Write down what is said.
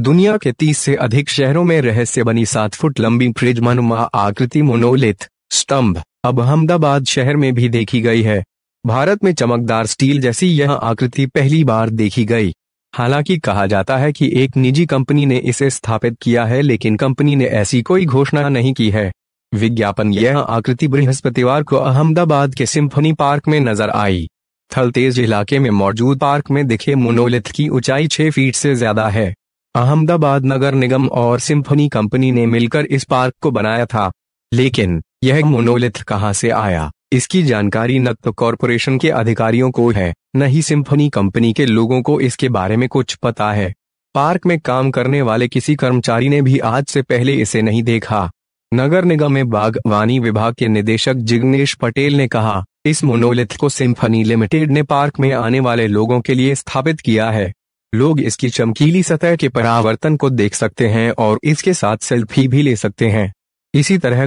दुनिया के तीस से अधिक शहरों में रहस्य बनी सात फुट लंबी मनुमा आकृति मोनोलिथ स्तंभ अब अहमदाबाद शहर में भी देखी गई है भारत में चमकदार स्टील जैसी यह आकृति पहली बार देखी गई हालांकि कहा जाता है कि एक निजी कंपनी ने इसे स्थापित किया है लेकिन कंपनी ने ऐसी कोई घोषणा नहीं की है विज्ञापन यह आकृति बृहस्पतिवार को अहमदाबाद के सिम्फनी पार्क में नजर आई थलतेज इलाके में मौजूद पार्क में दिखे मोनोलिथ की ऊंचाई छह फीट से ज्यादा है अहमदाबाद नगर निगम और सिंफनी कंपनी ने मिलकर इस पार्क को बनाया था लेकिन यह मोनोलिथ कहां से आया इसकी जानकारी न तो कॉरपोरेशन के अधिकारियों को है न ही सिंफनी कंपनी के लोगों को इसके बारे में कुछ पता है पार्क में काम करने वाले किसी कर्मचारी ने भी आज से पहले इसे नहीं देखा नगर निगम में बागवानी विभाग के निदेशक जिग्नेश पटेल ने कहा इस मोनोलिथ को सिंफनी लिमिटेड ने पार्क में आने वाले लोगों के लिए स्थापित किया है लोग इसकी चमकीली सतह के परावर्तन को देख सकते हैं और इसके साथ सेल्फी भी ले सकते हैं इसी तरह